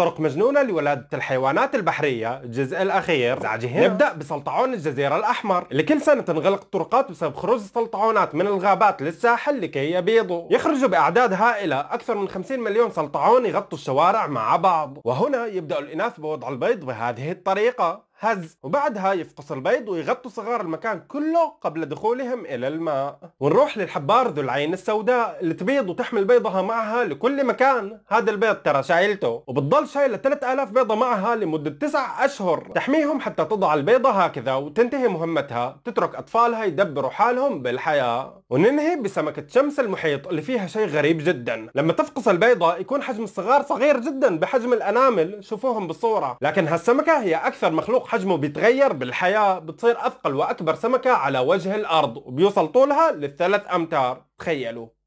طرق مجنونة لولادة الحيوانات البحرية الجزء الأخير نبدأ بسلطعون الجزيرة الأحمر اللي كل سنة تنغلق الطرقات بسبب خروج السلطعونات من الغابات للساحل لكي يبيضوا يخرجوا بأعداد هائلة أكثر من 50 مليون سلطعون يغطوا الشوارع مع بعض وهنا يبدأ الإناث بوضع البيض بهذه الطريقة هز وبعدها يفقص البيض ويغطوا صغار المكان كله قبل دخولهم إلى الماء ونروح للحبار ذو العين السوداء اللي تبيض وتحمل بيضها معها لكل مكان هذا البيض ترى شايلته وبتضل شايلة 3000 بيضة معها لمدة 9 أشهر تحميهم حتى تضع البيضة هكذا وتنتهي مهمتها تترك أطفالها يدبروا حالهم بالحياة وننهي بسمكة شمس المحيط اللي فيها شيء غريب جدا لما تفقص البيضة يكون حجم الصغار صغير جدا بحجم الأنامل شوفوهم بالصورة لكن هالسمكة هي أكثر مخلوق حجمه بيتغير بالحياة بتصير أثقل وأكبر سمكة على وجه الأرض وبيوصل طولها للثلاث أمتار تخيلوا